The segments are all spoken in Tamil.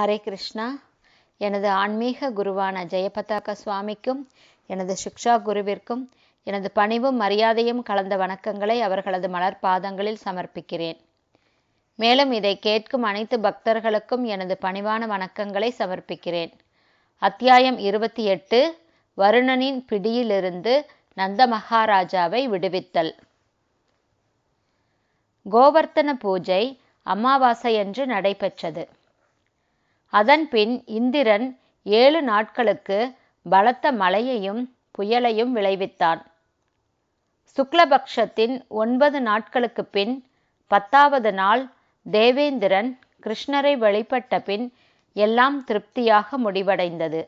ஹரே கிருஷ்ணா எனது ஆன்மீக குருவான ஜெயபதாக சுவாமிக்கும் எனது சிக்ஷா குருவிற்கும் எனது பணிவும் மரியாதையும் கலந்த வணக்கங்களை அவர்களது மலர் பாதங்களில் சமர்ப்பிக்கிறேன் மேலும் இதை கேட்கும் அனைத்து பக்தர்களுக்கும் எனது பணிவான வணக்கங்களை சமர்ப்பிக்கிறேன் அத்தியாயம் இருபத்தி எட்டு வருணனின் பிடியிலிருந்து நந்த மகாராஜாவை விடுவித்தல் கோவர்த்தன பூஜை அமாவாசை என்று நடைபெற்றது அதன்பின் இந்திரன் ஏழு நாட்களுக்கு பலத்த மழையையும் புயலையும் விளைவித்தான் சுக்லபக்ஷத்தின் ஒன்பது நாட்களுக்கு பின் பத்தாவது நாள் தேவேந்திரன் கிருஷ்ணரை வழிபட்ட பின் எல்லாம் திருப்தியாக முடிவடைந்தது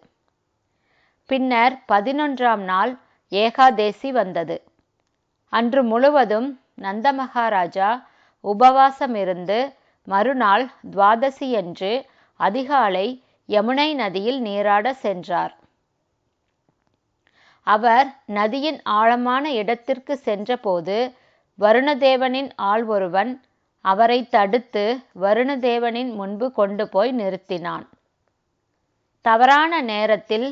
பின்னர் பதினொன்றாம் நாள் ஏகாதேசி வந்தது அன்று முழுவதும் நந்தமகாராஜா உபவாசமிருந்து மறுநாள் என்று அதிகாலை யமுனை நதியில் நீராட சென்றார் அவர் நதியின் ஆழமான இடத்திற்கு சென்றபோது வருணதேவனின் ஆள் ஒருவன் அவரை தடுத்து வருணதேவனின் முன்பு கொண்டு போய் நிறுத்தினான் தவறான நேரத்தில்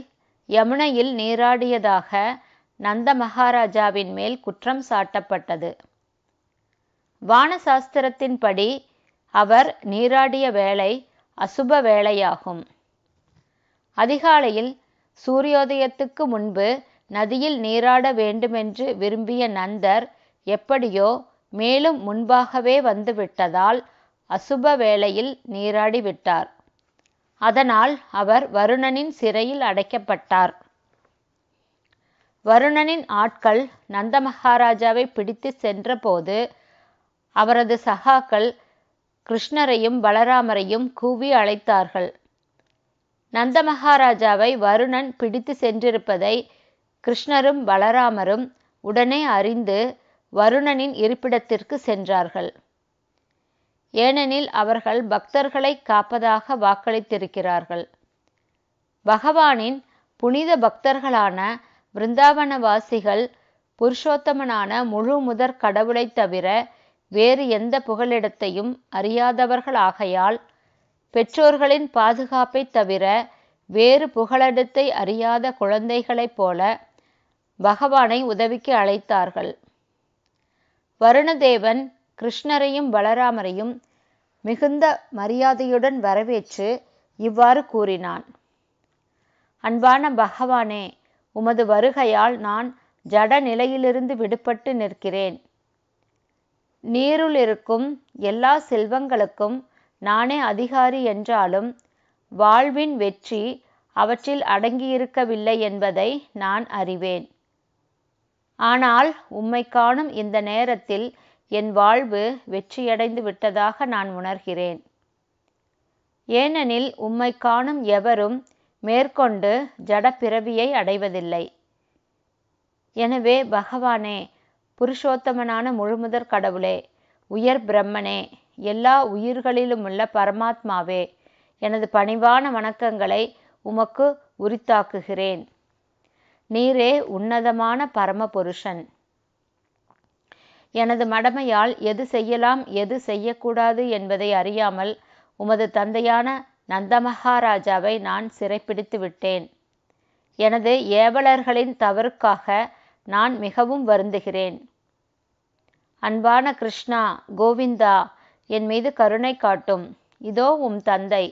யமுனையில் நீராடியதாக நந்த மகாராஜாவின் மேல் குற்றம் சாட்டப்பட்டது வானசாஸ்திரத்தின்படி அவர் நீராடிய வேளை அசுப வேளையாகும் அதிகாலையில் சூரியோதயத்துக்கு முன்பு நதியில் நீராட வேண்டுமென்று விரும்பிய நந்தர் எப்படியோ மேலும் முன்பாகவே வந்துவிட்டதால் அசுப வேளையில் நீராடிவிட்டார் அதனால் அவர் வருணனின் சிறையில் அடைக்கப்பட்டார் வருணனின் ஆட்கள் நந்த மகாராஜாவை பிடித்து சென்றபோது அவரது சகாக்கள் கிருஷ்ணரையும் பலராமரையும் கூவி அழைத்தார்கள் நந்தமகாராஜாவை வருணன் பிடித்து சென்றிருப்பதை கிருஷ்ணரும் பலராமரும் உடனே அறிந்து வருணனின் இருப்பிடத்திற்கு சென்றார்கள் ஏனெனில் அவர்கள் பக்தர்களை காப்பதாக வாக்களித்திருக்கிறார்கள் பகவானின் புனித பக்தர்களான பிருந்தாவனவாசிகள் புருஷோத்தமனான முழு முதற் கடவுளைத் தவிர வேறு எந்த புகலிடத்தையும் அறியாதவர்களாகையால் பெற்றோர்களின் பாதுகாப்பைத் தவிர வேறு புகழிடத்தை அறியாத குழந்தைகளைப் போல பகவானை உதவிக்கு அழைத்தார்கள் வருணதேவன் கிருஷ்ணரையும் பலராமரையும் மிகுந்த மரியாதையுடன் வரவேற்று இவ்வாறு கூறினான் அன்பான பகவானே உமது வருகையால் நான் ஜட நிலையிலிருந்து விடுபட்டு நிற்கிறேன் நீருள் இருக்கும் எல்லா செல்வங்களுக்கும் நானே அதிகாரி என்றாலும் வாழ்வின் வெற்றி அவற்றில் அடங்கியிருக்கவில்லை என்பதை நான் அறிவேன் ஆனால் உம்மை காணும் இந்த நேரத்தில் என் வாழ்வு வெற்றியடைந்து விட்டதாக நான் உணர்கிறேன் ஏனெனில் உம்மை காணும் எவரும் மேற்கொண்டு ஜடப்பிறவியை அடைவதில்லை எனவே பகவானே புருஷோத்தமனான முழுமுதற் கடவுளே உயர் பிரம்மனே எல்லா உயிர்களிலுமுள்ள பரமாத்மாவே எனது பணிவான வணக்கங்களை உமக்கு உரித்தாக்குகிறேன் நீரே உன்னதமான பரம புருஷன் எனது மடமையால் எது செய்யலாம் எது செய்யக்கூடாது என்பதை அறியாமல் உமது தந்தையான நந்தமகாராஜாவை நான் சிறைப்பிடித்து விட்டேன் எனது ஏவலர்களின் தவறுக்காக நான் மிகவும் வருந்துகிறேன் அன்பான கிருஷ்ணா கோவிந்தா என் மீது கருணை காட்டும் இதோ உம் தந்தை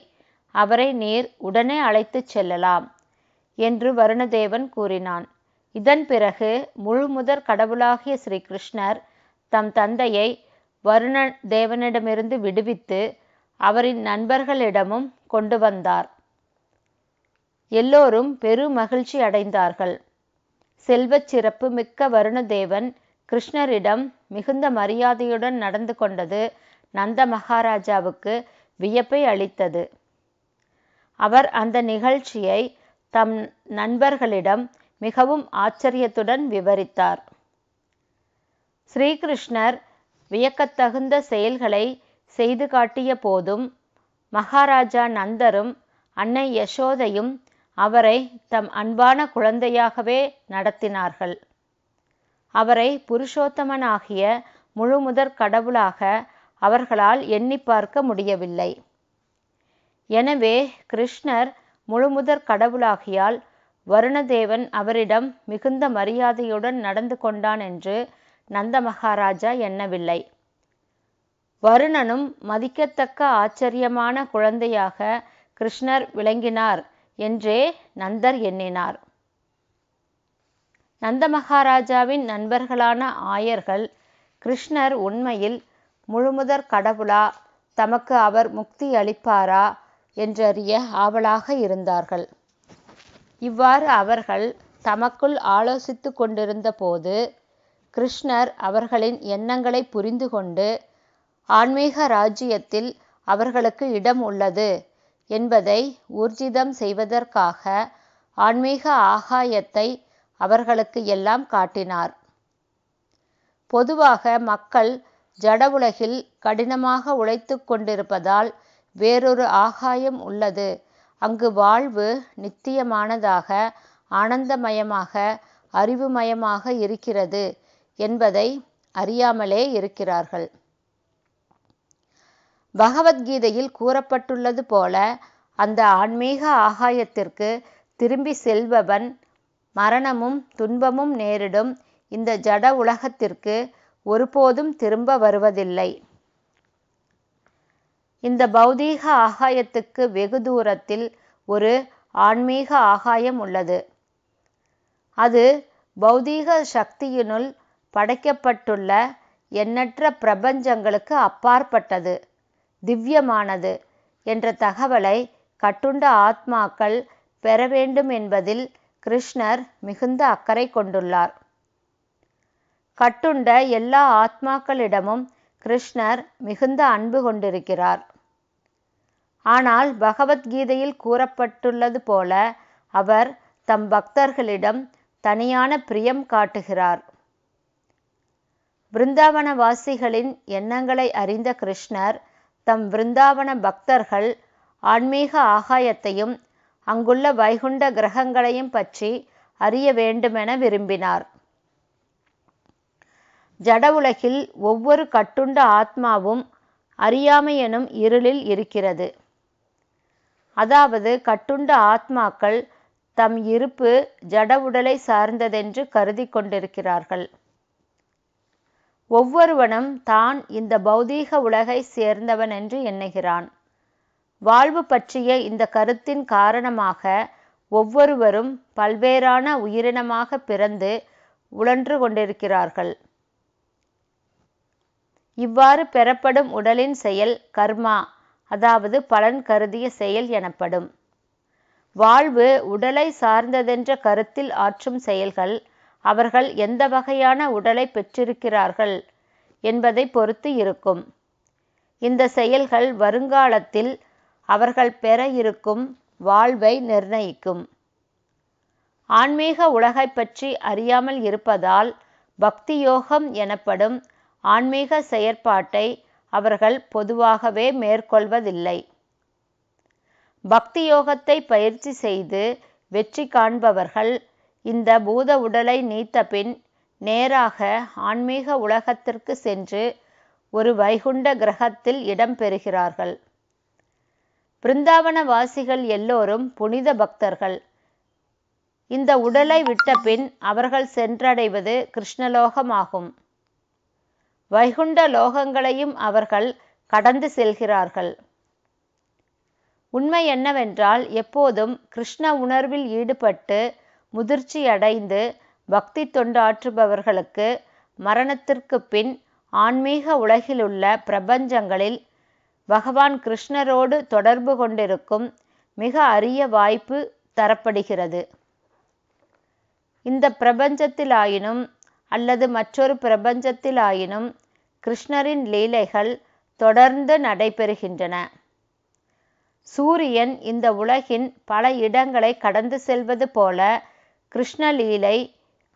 அவரை நீர் உடனே அழைத்துச் செல்லலாம் என்று வருணதேவன் கூறினான் இதன் பிறகு முழுமுதற் கடவுளாகிய ஸ்ரீ கிருஷ்ணர் தம் தந்தையை வருண தேவனிடமிருந்து விடுவித்து அவரின் நண்பர்களிடமும் கொண்டு வந்தார் எல்லோரும் பெரு மகிழ்ச்சி அடைந்தார்கள் செல்வச் சிறப்பு மிக்க வருணதேவன் கிருஷ்ணரிடம் மிகுந்த மரியாதையுடன் நடந்து கொண்டது நந்த மகாராஜாவுக்கு வியப்பை அளித்தது அவர் அந்த நிகழ்ச்சியை தம் நண்பர்களிடம் மிகவும் ஆச்சரியத்துடன் விவரித்தார் ஸ்ரீகிருஷ்ணர் வியக்கத்தகுந்த செயல்களை செய்து காட்டிய போதும் மகாராஜா நந்தரும் அன்னை யசோதையும் அவரை தம் அன்பான குழந்தையாகவே நடத்தினார்கள் அவரை புருஷோத்தமனாகிய முழுமுதற் கடவுளாக அவர்களால் எண்ணி பார்க்க முடியவில்லை எனவே கிருஷ்ணர் முழுமுதற் கடவுளாகியால் வருணதேவன் அவரிடம் மிகுந்த மரியாதையுடன் நடந்து கொண்டான் என்று நந்த மகாராஜா எண்ணவில்லை வருணனும் மதிக்கத்தக்க ஆச்சரியமான குழந்தையாக கிருஷ்ணர் விளங்கினார் என்றே நந்தர் எண்ணினார் நந்தமகாராஜாவின் நண்பர்களான ஆயர்கள் கிருஷ்ணர் உண்மையில் முழுமுதற் கடவுளா தமக்கு அவர் முக்தி அளிப்பாரா என்றறிய ஆவலாக இருந்தார்கள் இவ்வாறு அவர்கள் தமக்குள் ஆலோசித்து கொண்டிருந்த போது கிருஷ்ணர் அவர்களின் எண்ணங்களை புரிந்து கொண்டு ஆன்மீக ராஜ்யத்தில் அவர்களுக்கு இடம் உள்ளது என்பதை ஊர்ஜிதம் செய்வதற்காக ஆன்மீக ஆகாயத்தை அவர்களுக்கு எல்லாம் காட்டினார் பொதுவாக மக்கள் ஜட உலகில் கடினமாக உழைத்து கொண்டிருப்பதால் வேறொரு ஆகாயம் உள்ளது அங்கு வாழ்வு நித்தியமானதாக ஆனந்தமயமாக அறிவுமயமாக இருக்கிறது என்பதை அறியாமலே இருக்கிறார்கள் பகவத்கீதையில் கூறப்பட்டுள்ளது போல அந்த ஆன்மீக ஆகாயத்திற்கு திரும்பி செல்பவன் மரணமும் துன்பமும் நேரிடும் இந்த ஜட உலகத்திற்கு ஒருபோதும் திரும்ப வருவதில்லை இந்த பௌதீக ஆகாயத்துக்கு வெகு தூரத்தில் ஒரு ஆன்மீக ஆகாயம் உள்ளது அது பௌதீக சக்தியினுள் படைக்கப்பட்டுள்ள எண்ணற்ற பிரபஞ்சங்களுக்கு அப்பாற்பட்டது திவ்யமானது என்ற தகவலை கட்டுண்ட ஆத்மாக்கள் பெற வேண்டும் என்பதில் கிருஷ்ணர் மிகுந்த அக்கறை கொண்டுள்ளார் கட்டுண்ட எல்லா ஆத்மாக்களிடமும் கிருஷ்ணர் மிகுந்த அன்பு கொண்டிருக்கிறார் ஆனால் பகவத்கீதையில் கூறப்பட்டுள்ளது போல அவர் தம் பக்தர்களிடம் தனியான பிரியம் காட்டுகிறார் பிருந்தாவனவாசிகளின் எண்ணங்களை அறிந்த கிருஷ்ணர் தம் விருந்தாவன பக்தர்கள் ஆன்மீக ஆகாயத்தையும் அங்குள்ள வைகுண்ட கிரகங்களையும் பற்றி அறிய வேண்டுமென விரும்பினார் ஜட உலகில் ஒவ்வொரு கட்டுண்ட ஆத்மாவும் அறியாமை எனும் இருளில் இருக்கிறது அதாவது கட்டுண்ட ஆத்மாக்கள் தம் இருப்பு ஜட உடலை சார்ந்ததென்று கருதி கொண்டிருக்கிறார்கள் ஒவ்வொருவனும் தான் இந்த பௌதீக உலகை சேர்ந்தவன் என்று எண்ணுகிறான் வாழ்வு பற்றிய இந்த கருத்தின் காரணமாக ஒவ்வொருவரும் பல்வேறான உயிரினமாக பிறந்து உழன்று கொண்டிருக்கிறார்கள் இவ்வாறு பெறப்படும் உடலின் செயல் கர்மா அதாவது பலன் கருதிய செயல் எனப்படும் வாழ்வு உடலை சார்ந்ததென்ற கருத்தில் ஆற்றும் செயல்கள் அவர்கள் எந்த வகையான உடலை பெற்றிருக்கிறார்கள் என்பதை பொறுத்து இருக்கும் இந்த செயல்கள் வருங்காலத்தில் அவர்கள் பெற இருக்கும் வாழ்வை நிர்ணயிக்கும் ஆன்மீக உலகை பற்றி அறியாமல் இருப்பதால் பக்தி யோகம் எனப்படும் ஆன்மீக செயற்பாட்டை அவர்கள் பொதுவாகவே மேற்கொள்வதில்லை பக்தி யோகத்தை பயிற்சி செய்து வெற்றி காண்பவர்கள் இந்த பூத உடலை நீத்தபின் நேராக ஆன்மீக உலகத்திற்கு சென்று ஒரு வைகுண்ட கிரகத்தில் இடம் பெறுகிறார்கள் பிருந்தாவன வாசிகள் எல்லோரும் புனித பக்தர்கள் இந்த உடலை விட்டபின் அவர்கள் சென்றடைவது கிருஷ்ணலோகமாகும் வைகுண்ட லோகங்களையும் அவர்கள் கடந்து செல்கிறார்கள் உண்மை என்னவென்றால் எப்போதும் கிருஷ்ண உணர்வில் ஈடுபட்டு முதிர்ச்சியடைந்து பக்தி தொண்டாற்றுபவர்களுக்கு மரணத்திற்குப் பின் ஆன்மீக உலகிலுள்ள பிரபஞ்சங்களில் பகவான் கிருஷ்ணரோடு தொடர்பு கொண்டிருக்கும் மிக அரிய வாய்ப்பு தரப்படுகிறது இந்த பிரபஞ்சத்திலாயினும் அல்லது மற்றொரு பிரபஞ்சத்திலாயினும் கிருஷ்ணரின் லீலைகள் தொடர்ந்து நடைபெறுகின்றன சூரியன் இந்த உலகின் பல இடங்களை கடந்து செல்வது போல கிருஷ்ணலீலை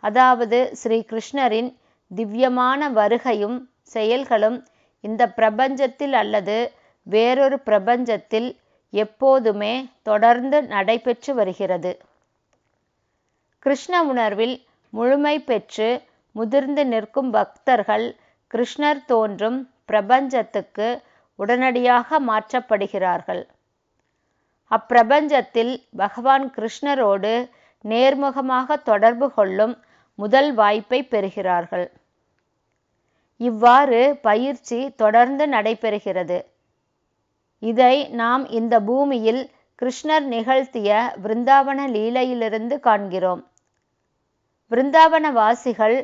அதாவது ஸ்ரீ கிருஷ்ணரின் திவ்யமான வருகையும் செயல்களும் இந்த பிரபஞ்சத்தில் அல்லது வேறொரு பிரபஞ்சத்தில் எப்போதுமே தொடர்ந்து நடைபெற்று வருகிறது கிருஷ்ண உணர்வில் முழுமை பெற்று முதிர்ந்து நிற்கும் பக்தர்கள் கிருஷ்ணர் தோன்றும் பிரபஞ்சத்துக்கு உடனடியாக மாற்றப்படுகிறார்கள் அப்பிரபஞ்சத்தில் பகவான் கிருஷ்ணரோடு நேர்முகமாக தொடர்பு கொள்ளும் முதல் வாய்ப்பை பெறுகிறார்கள் இவ்வாறு பயிற்சி தொடர்ந்து நடைபெறுகிறது இதை நாம் இந்த பூமியில் கிருஷ்ணர் நிகழ்த்திய விருந்தாவன லீலையிலிருந்து காண்கிறோம் பிருந்தாவன வாசிகள்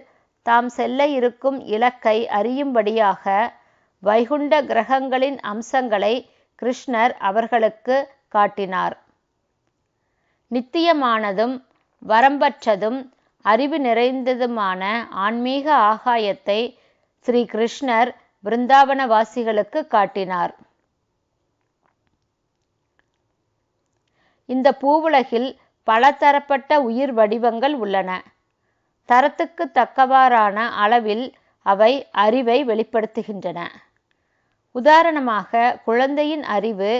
தாம் செல்ல இருக்கும் இலக்கை அறியும்படியாக வைகுண்ட கிரகங்களின் அம்சங்களை கிருஷ்ணர் அவர்களுக்கு காட்டினார் நித்தியமானதும் வரம்பற்றதும் அறிவு நிறைந்ததுமான ஆன்மீக ஆகாயத்தை ஸ்ரீ கிருஷ்ணர் பிருந்தாவனவாசிகளுக்கு காட்டினார் இந்த பூவுலகில் பல தரப்பட்ட உயிர் வடிவங்கள் உள்ளன தரத்துக்கு தக்கவாறான அளவில் அவை அறிவை வெளிப்படுத்துகின்றன உதாரணமாக குழந்தையின் அறிவு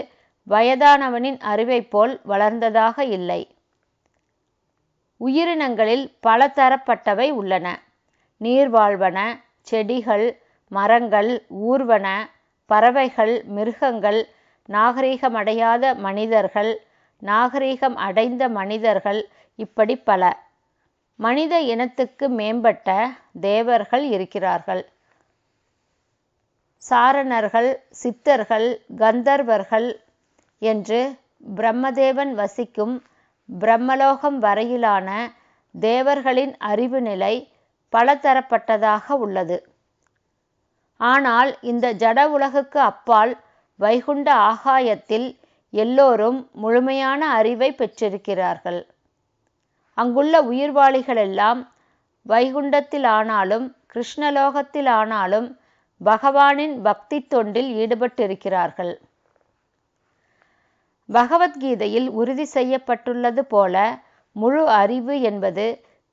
வயதானவனின் அறிவைப் போல் வளர்ந்ததாக இல்லை உயிரினங்களில் பல தரப்பட்டவை உள்ளன நீர்வாழ்வன செடிகள் மரங்கள் ஊர்வன பறவைகள் மிருகங்கள் நாகரீகமடையாத மனிதர்கள் நாகரீகம் அடைந்த மனிதர்கள் இப்படி பல மனித இனத்துக்கு மேம்பட்ட தேவர்கள் இருக்கிறார்கள் சாரணர்கள் சித்தர்கள் கந்தர்வர்கள் என்று பிரம்மதேவன் வசிக்கும் பிரம்மலோகம் வரையிலான தேவர்களின் அறிவு நிலை பலதரப்பட்டதாக உள்ளது ஆனால் இந்த ஜட உலகுக்கு அப்பால் வைகுண்ட ஆகாயத்தில் எல்லோரும் முழுமையான அறிவை பெற்றிருக்கிறார்கள் அங்குள்ள உயிர்வாளிகளெல்லாம் வைகுண்டத்திலானாலும் கிருஷ்ணலோகத்திலானாலும் பகவானின் பக்தி தொண்டில் ஈடுபட்டிருக்கிறார்கள் பகவத்கீதையில் உறுதி செய்யப்பட்டுள்ளது போல முழு அறிவு என்பது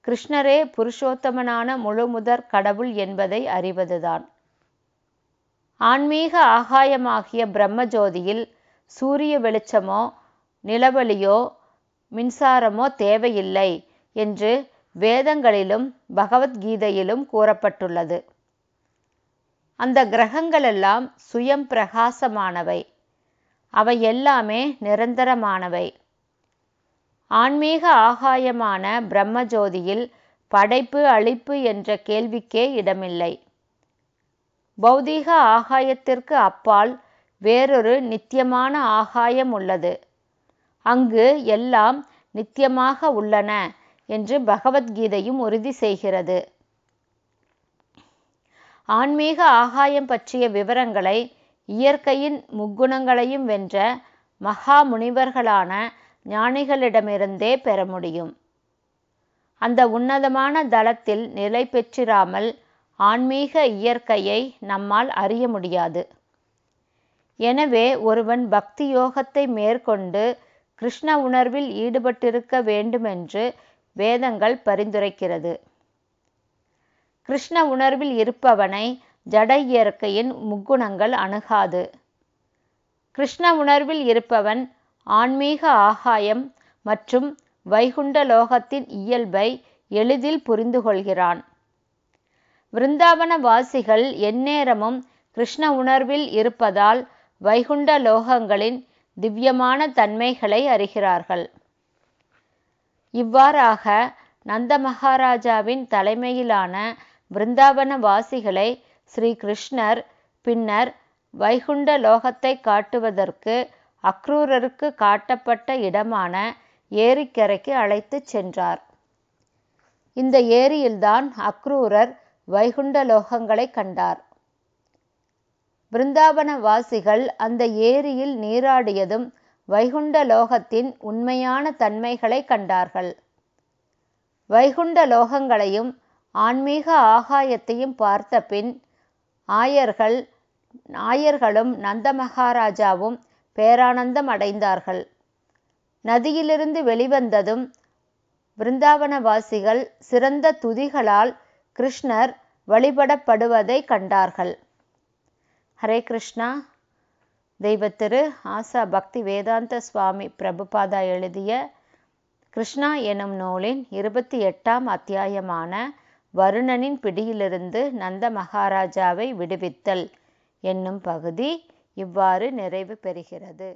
கிருஷ்ணரே புருஷோத்தமனான முழுமுதற் கடவுள் என்பதை அறிவதுதான் ஆன்மீக ஆகாயமாகிய பிரம்மஜோதியில் சூரிய வெளிச்சமோ நிலவழியோ மின்சாரமோ தேவையில்லை என்று வேதங்களிலும் பகவத்கீதையிலும் கூறப்பட்டுள்ளது அந்த கிரகங்களெல்லாம் சுயம் பிரகாசமானவை அவை எல்லாமே நிரந்தரமானவை ஆன்மீக ஆகாயமான பிரம்மஜோதியில் படைப்பு அழிப்பு என்ற கேள்விக்கே இடமில்லை பௌதீக ஆகாயத்திற்கு அப்பால் வேறொரு நித்தியமான ஆகாயம் உள்ளது அங்கு எல்லாம் நித்தியமாக உள்ளன என்று பகவத்கீதையும் உறுதி செய்கிறது ஆன்மீக ஆகாயம் பற்றிய விவரங்களை இயற்கையின் முக்குணங்களையும் வென்ற மகா முனிவர்களான ஞானிகளிடமிருந்தே பெற முடியும் அந்த உன்னதமான தளத்தில் நிலை பெற்றிராமல் ஆன்மீக இயற்கையை நம்மால் அறிய முடியாது எனவே ஒருவன் பக்தி யோகத்தை மேற்கொண்டு கிருஷ்ண உணர்வில் ஈடுபட்டிருக்க வேண்டுமென்று வேதங்கள் பரிந்துரைக்கிறது கிருஷ்ண உணர்வில் இருப்பவனை ஜட இயற்கையின் முக்குணங்கள் அணுகாது கிருஷ்ண உணர்வில் இருப்பவன் ஆன்மீக ஆகாயம் மற்றும் வைகுண்ட லோகத்தின் இயல்பை எளிதில் புரிந்து கொள்கிறான் விருந்தாவன வாசிகள் எந்நேரமும் கிருஷ்ண உணர்வில் இருப்பதால் வைகுண்ட லோகங்களின் திவ்யமான தன்மைகளை அறிகிறார்கள் இவ்வாறாக நந்த மகாராஜாவின் தலைமையிலான பிருந்தாவன வாசிகளை ஸ்ரீகிருஷ்ணர் பின்னர் வைகுண்ட லோகத்தை காட்டுவதற்கு அக்ரூரருக்கு காட்டப்பட்ட இடமான ஏரிக்கரைக்கு அழைத்துச் சென்றார் இந்த ஏரியில்தான் அக்ரூரர் வைகுண்ட லோகங்களை கண்டார் பிருந்தாவனவாசிகள் அந்த ஏரியில் நீராடியதும் வைகுண்ட லோகத்தின் உண்மையான தன்மைகளை கண்டார்கள் வைகுண்ட லோகங்களையும் ஆன்மீக ஆகாயத்தையும் பார்த்த பின் ஆயர்கள் நாயர்களும் நந்தமகாராஜாவும் பேரானந்தம் அடைந்தார்கள் நதியிலிருந்து வெளிவந்ததும் பிருந்தாவனவாசிகள் சிறந்த துதிகளால் கிருஷ்ணர் வழிபடப்படுவதை கண்டார்கள் ஹரே கிருஷ்ணா தெய்வத்திரு ஆசா பக்தி வேதாந்த சுவாமி பிரபுபாதா எழுதிய கிருஷ்ணா எனும் நூலின் இருபத்தி எட்டாம் அத்தியாயமான வருணனின் பிடியிலிருந்து நந்த மகாராஜாவை விடுவித்தல் என்னும் பகுதி இவ்வாறு நிறைவு பெறுகிறது